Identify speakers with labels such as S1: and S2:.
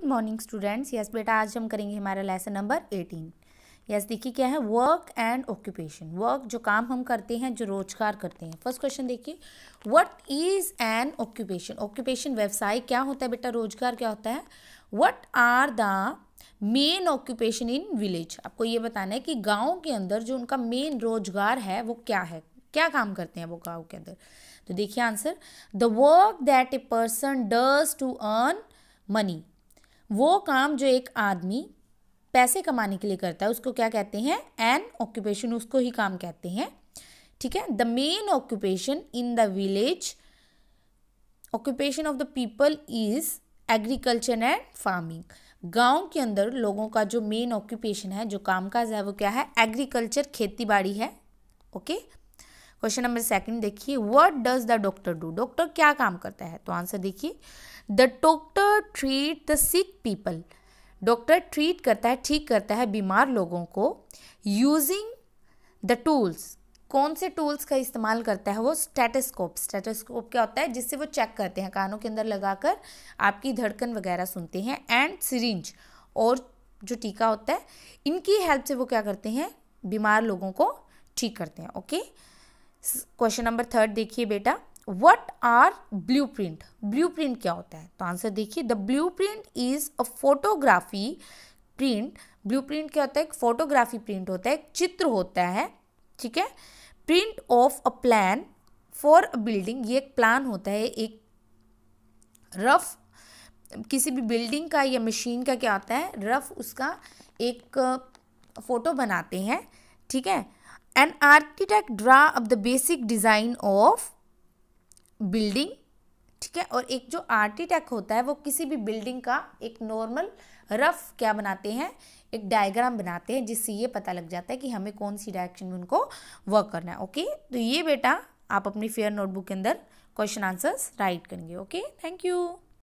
S1: Good morning students yes बेटा आज हम करेंगे हमारा लेसन नंबर एटीन यस देखिए क्या है वर्क एंड ऑक्यूपेशन वर्क जो काम हम करते हैं जो रोजगार करते हैं फर्स्ट क्वेश्चन देखिए what is an occupation occupation व्यवसाय क्या होता है बेटा रोजगार क्या होता है what are the main occupation in village आपको ये बताना है कि गाँव के अंदर जो उनका मेन रोजगार है वो क्या है क्या काम करते हैं वो गाँव के अंदर तो देखिए answer the work that a person does to earn money वो काम जो एक आदमी पैसे कमाने के लिए करता है उसको क्या कहते हैं एन ऑक्यूपेशन उसको ही काम कहते हैं ठीक है the main occupation in the village occupation of the people is agriculture and farming गांव के अंदर लोगों का जो मेन ऑक्यूपेशन है जो कामकाज है वो क्या है एग्रीकल्चर खेती बाड़ी है okay okay? Question number second देखिए what does the doctor do doctor क्या काम करता है तो आंसर देखिए the doctor treat the sick people doctor treat करता है ठीक करता है बीमार लोगों को यूजिंग द टूल्स कौन से टूल्स का इस्तेमाल करता है वो स्टेटोस्कोप स्टेटोस्कोप क्या होता है जिससे वो चेक करते हैं कानों के अंदर लगाकर आपकी धड़कन वगैरह सुनते हैं एंड सिरिंज और जो टीका होता है इनकी हेल्प से वो क्या करते हैं बीमार लोगों को ठीक करते हैं okay okay? Question number third देखिए बेटा what are blue print blue print क्या होता है तो आंसर देखिए the blue print is a photography print blue print क्या होता है एक फोटोग्राफी प्रिंट होता है एक चित्र होता है ठीक है print of a plan for a building ये एक प्लान होता है एक रफ किसी भी बिल्डिंग का या मशीन का क्या होता है रफ उसका एक फोटो बनाते हैं ठीक है an architect draw up the basic design of building ठीक है और एक जो आर्किटेक्ट होता है वो किसी भी बिल्डिंग का एक नॉर्मल रफ क्या बनाते हैं एक डायग्राम बनाते हैं जिससे ये पता लग जाता है कि हमें कौन सी डायरेक्शन में उनको वर्क करना है ओके तो ये बेटा आप अपनी फेयर नोटबुक के अंदर क्वेश्चन आंसर्स राइट करेंगे ओके थैंक यू